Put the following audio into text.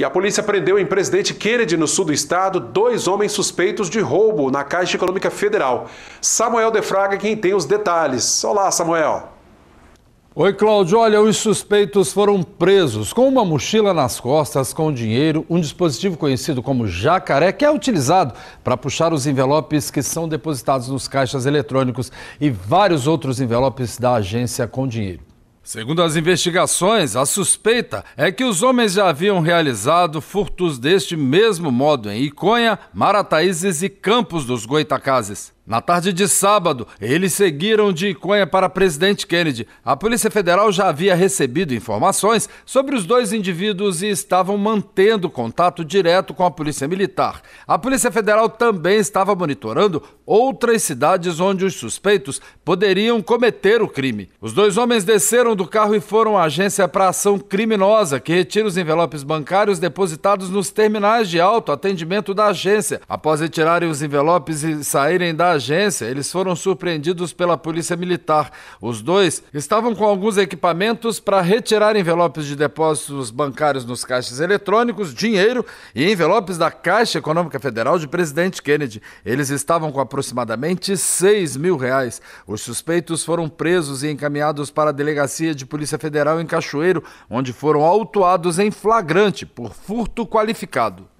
E a polícia prendeu em Presidente Kennedy, no sul do estado, dois homens suspeitos de roubo na Caixa Econômica Federal. Samuel Defraga é quem tem os detalhes. Olá, Samuel. Oi, Cláudio. Olha, os suspeitos foram presos com uma mochila nas costas, com dinheiro, um dispositivo conhecido como jacaré, que é utilizado para puxar os envelopes que são depositados nos caixas eletrônicos e vários outros envelopes da agência com dinheiro. Segundo as investigações, a suspeita é que os homens já haviam realizado furtos deste mesmo modo em Iconha, Marataízes e Campos dos Goitacazes. Na tarde de sábado, eles seguiram de Iconha para Presidente Kennedy. A Polícia Federal já havia recebido informações sobre os dois indivíduos e estavam mantendo contato direto com a Polícia Militar. A Polícia Federal também estava monitorando outras cidades onde os suspeitos poderiam cometer o crime. Os dois homens desceram do carro e foram à agência para ação criminosa, que retira os envelopes bancários depositados nos terminais de autoatendimento da agência. Após retirarem os envelopes e saírem da agência, agência, eles foram surpreendidos pela polícia militar. Os dois estavam com alguns equipamentos para retirar envelopes de depósitos bancários nos caixas eletrônicos, dinheiro e envelopes da Caixa Econômica Federal de Presidente Kennedy. Eles estavam com aproximadamente 6 mil reais. Os suspeitos foram presos e encaminhados para a Delegacia de Polícia Federal em Cachoeiro, onde foram autuados em flagrante por furto qualificado.